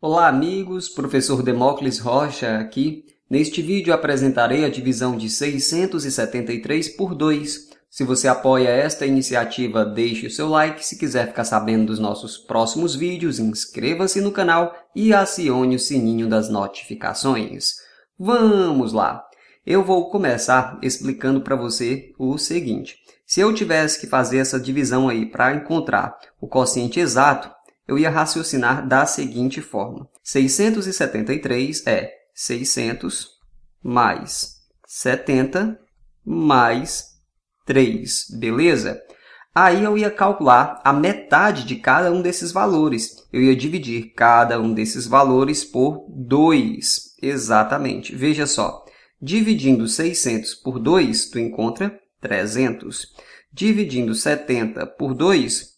Olá, amigos. Professor Demócles Rocha aqui. Neste vídeo apresentarei a divisão de 673 por 2. Se você apoia esta iniciativa, deixe o seu like. Se quiser ficar sabendo dos nossos próximos vídeos, inscreva-se no canal e acione o sininho das notificações. Vamos lá! Eu vou começar explicando para você o seguinte. Se eu tivesse que fazer essa divisão aí para encontrar o quociente exato, eu ia raciocinar da seguinte forma. 673 é 600 mais 70 mais 3, beleza? Aí eu ia calcular a metade de cada um desses valores. Eu ia dividir cada um desses valores por 2, exatamente. Veja só, dividindo 600 por 2, tu encontra 300. Dividindo 70 por 2,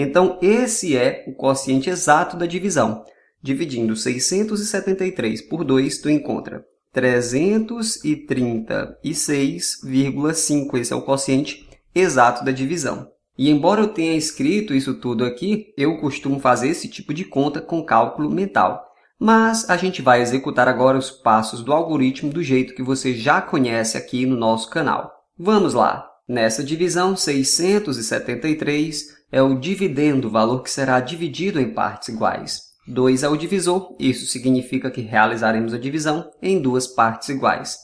Então, esse é o quociente exato da divisão. Dividindo 673 por 2, tu encontra 336,5. Esse é o quociente exato da divisão. E embora eu tenha escrito isso tudo aqui, eu costumo fazer esse tipo de conta com cálculo mental. Mas a gente vai executar agora os passos do algoritmo do jeito que você já conhece aqui no nosso canal. Vamos lá! Nessa divisão, 673 é o dividendo, valor que será dividido em partes iguais. 2 é o divisor, isso significa que realizaremos a divisão em duas partes iguais.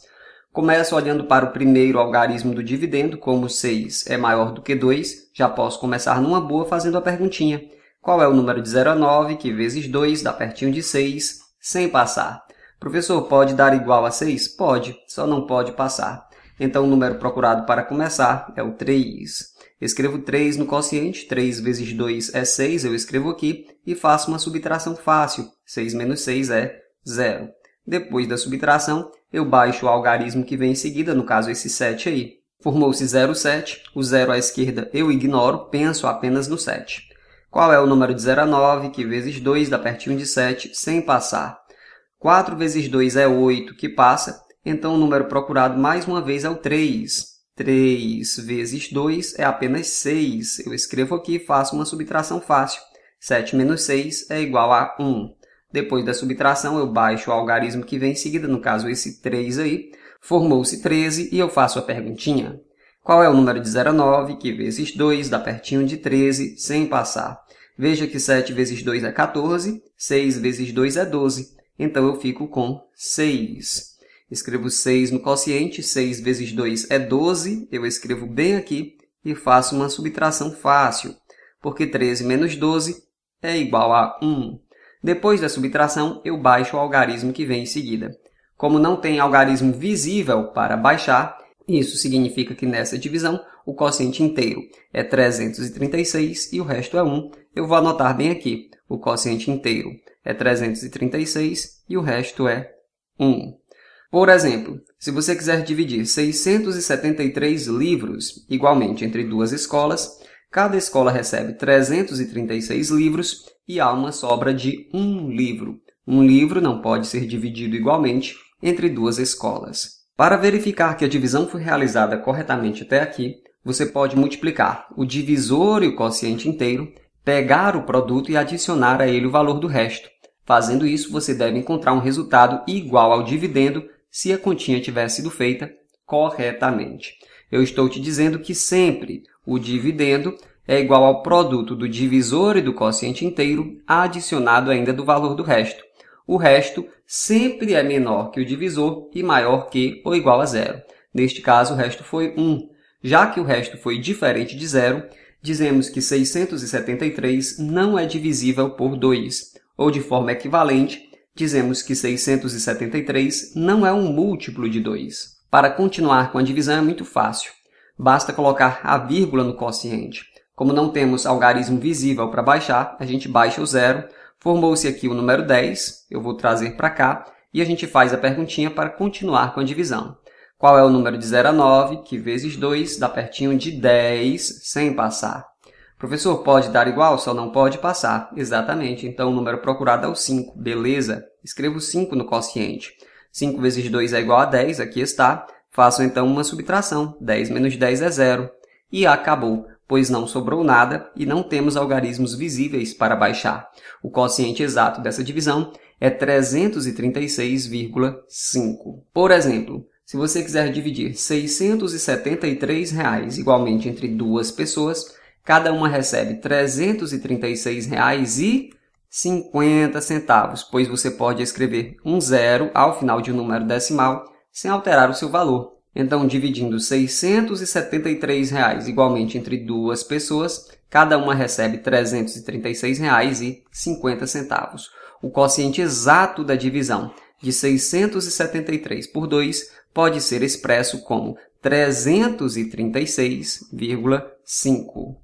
Começo olhando para o primeiro algarismo do dividendo, como 6 é maior do que 2, já posso começar numa boa fazendo a perguntinha. Qual é o número de 0 a 9, que vezes 2 dá pertinho de 6, sem passar? Professor, pode dar igual a 6? Pode, só não pode passar. Então, o número procurado para começar é o 3. escrevo 3 no quociente, 3 vezes 2 é 6, eu escrevo aqui, e faço uma subtração fácil, 6 menos 6 é 0. Depois da subtração, eu baixo o algarismo que vem em seguida, no caso esse 7 aí. Formou-se 0,7, o 0 à esquerda eu ignoro, penso apenas no 7. Qual é o número de 0 a 9, que vezes 2 dá pertinho de 7, sem passar? 4 vezes 2 é 8, que passa, então, o número procurado mais uma vez é o 3. 3 vezes 2 é apenas 6. Eu escrevo aqui e faço uma subtração fácil. 7 menos 6 é igual a 1. Depois da subtração, eu baixo o algarismo que vem em seguida, no caso esse 3 aí. Formou-se 13 e eu faço a perguntinha. Qual é o número de 0 a 9, que vezes 2 dá pertinho de 13, sem passar? Veja que 7 vezes 2 é 14, 6 vezes 2 é 12. Então, eu fico com 6. Escrevo 6 no quociente, 6 vezes 2 é 12, eu escrevo bem aqui e faço uma subtração fácil, porque 13 menos 12 é igual a 1. Depois da subtração, eu baixo o algarismo que vem em seguida. Como não tem algarismo visível para baixar, isso significa que nessa divisão o quociente inteiro é 336 e o resto é 1. Eu vou anotar bem aqui. O quociente inteiro é 336 e o resto é 1. Por exemplo, se você quiser dividir 673 livros igualmente entre duas escolas, cada escola recebe 336 livros e há uma sobra de um livro. Um livro não pode ser dividido igualmente entre duas escolas. Para verificar que a divisão foi realizada corretamente até aqui, você pode multiplicar o divisor e o quociente inteiro, pegar o produto e adicionar a ele o valor do resto. Fazendo isso, você deve encontrar um resultado igual ao dividendo se a continha tiver sido feita corretamente. Eu estou te dizendo que sempre o dividendo é igual ao produto do divisor e do quociente inteiro adicionado ainda do valor do resto. O resto sempre é menor que o divisor e maior que ou igual a zero. Neste caso, o resto foi 1. Já que o resto foi diferente de zero, dizemos que 673 não é divisível por 2, ou de forma equivalente, dizemos que 673 não é um múltiplo de 2. Para continuar com a divisão é muito fácil. Basta colocar a vírgula no quociente. Como não temos algarismo visível para baixar, a gente baixa o zero. Formou-se aqui o número 10, eu vou trazer para cá, e a gente faz a perguntinha para continuar com a divisão. Qual é o número de 0 a 9, que vezes 2 dá pertinho de 10, sem passar? Professor, pode dar igual, só não pode passar. Exatamente, então o número procurado é o 5, beleza? Escrevo 5 no quociente. 5 vezes 2 é igual a 10, aqui está. Faço então uma subtração, 10 menos 10 é zero. E acabou, pois não sobrou nada e não temos algarismos visíveis para baixar. O quociente exato dessa divisão é 336,5. Por exemplo, se você quiser dividir R$ 673 reais igualmente entre duas pessoas, Cada uma recebe R$ 336,50, pois você pode escrever um zero ao final de um número decimal sem alterar o seu valor. Então, dividindo R$ 673 reais, igualmente entre duas pessoas, cada uma recebe R$ 336,50. O quociente exato da divisão de 673 por 2 pode ser expresso como 336,5.